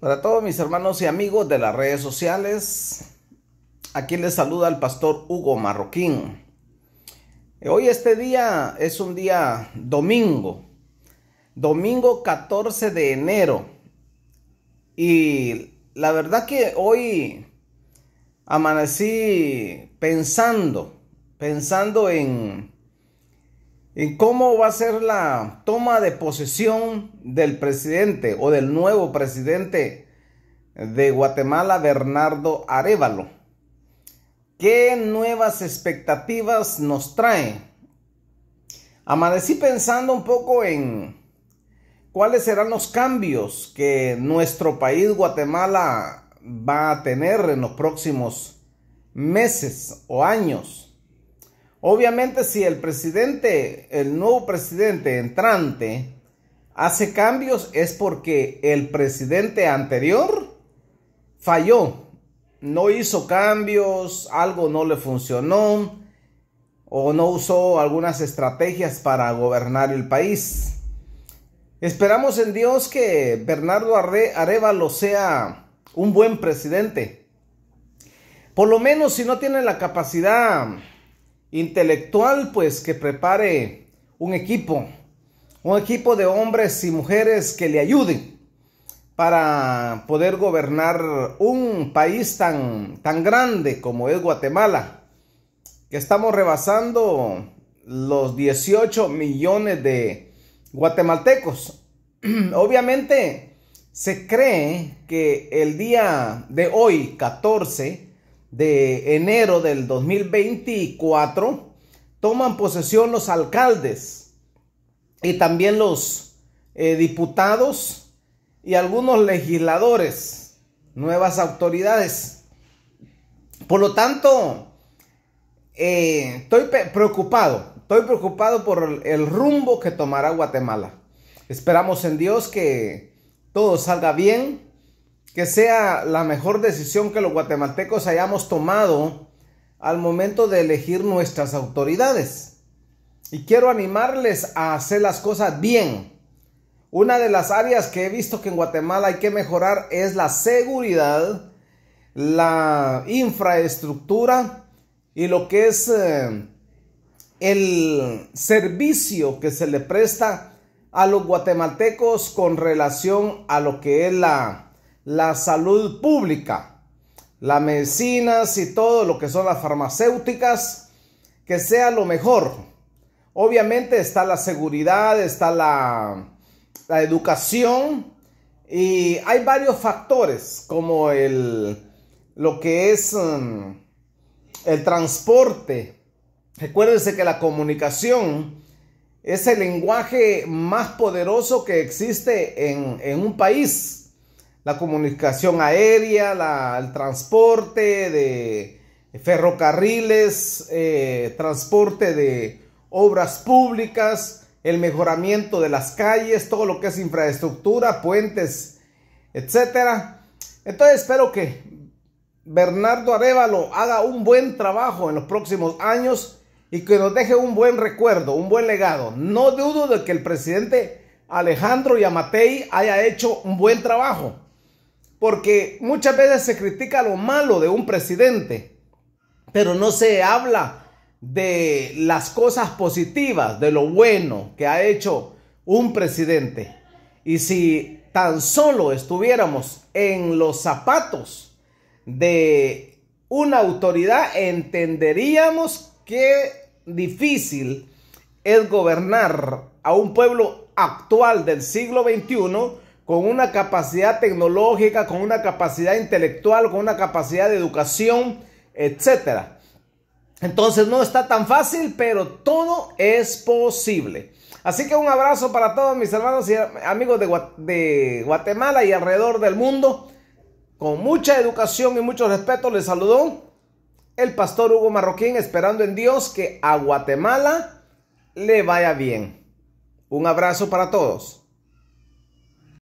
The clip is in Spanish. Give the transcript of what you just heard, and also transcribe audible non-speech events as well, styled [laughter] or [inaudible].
Para todos mis hermanos y amigos de las redes sociales, aquí les saluda el pastor Hugo Marroquín. Hoy este día es un día domingo, domingo 14 de enero. Y la verdad que hoy amanecí pensando, pensando en, en cómo va a ser la toma de posesión del presidente o del nuevo presidente de Guatemala, Bernardo Arevalo. ¿Qué nuevas expectativas nos trae? Amanecí pensando un poco en cuáles serán los cambios que nuestro país, Guatemala, va a tener en los próximos meses o años. Obviamente si el presidente, el nuevo presidente entrante, hace cambios es porque el presidente anterior falló, no hizo cambios, algo no le funcionó o no usó algunas estrategias para gobernar el país. Esperamos en Dios que Bernardo Arevalo sea un buen presidente. Por lo menos si no tiene la capacidad intelectual, pues que prepare un equipo, un equipo de hombres y mujeres que le ayuden para poder gobernar un país tan, tan grande como es Guatemala, que estamos rebasando los 18 millones de guatemaltecos. [clears throat] Obviamente se cree que el día de hoy, 14, de enero del 2024 toman posesión los alcaldes y también los eh, diputados y algunos legisladores, nuevas autoridades. Por lo tanto, eh, estoy preocupado, estoy preocupado por el rumbo que tomará Guatemala. Esperamos en Dios que todo salga bien, que sea la mejor decisión que los guatemaltecos hayamos tomado al momento de elegir nuestras autoridades. Y quiero animarles a hacer las cosas bien. Una de las áreas que he visto que en Guatemala hay que mejorar es la seguridad, la infraestructura y lo que es eh, el servicio que se le presta a los guatemaltecos con relación a lo que es la la salud pública, las medicinas y todo lo que son las farmacéuticas, que sea lo mejor. Obviamente está la seguridad, está la, educación y hay varios factores como el, lo que es mm, el transporte. Recuérdense que la comunicación es el lenguaje más poderoso que existe en, en un país la comunicación aérea, el transporte de ferrocarriles, eh, transporte de obras públicas, el mejoramiento de las calles, todo lo que es infraestructura, puentes, etcétera. Entonces espero que Bernardo Arevalo haga un buen trabajo en los próximos años y que nos deje un buen recuerdo, un buen legado. No dudo de que el presidente Alejandro Yamatei haya hecho un buen trabajo porque muchas veces se critica lo malo de un presidente, pero no se habla de las cosas positivas, de lo bueno que ha hecho un presidente. Y si tan solo estuviéramos en los zapatos de una autoridad, entenderíamos qué difícil es gobernar a un pueblo actual del siglo XXI con una capacidad tecnológica, con una capacidad intelectual, con una capacidad de educación, etc. Entonces no está tan fácil, pero todo es posible. Así que un abrazo para todos mis hermanos y amigos de, Guatemala y alrededor del mundo. Con mucha educación y mucho respeto les saludó el pastor Hugo Marroquín, esperando en Dios que a Guatemala le vaya bien. Un abrazo para todos.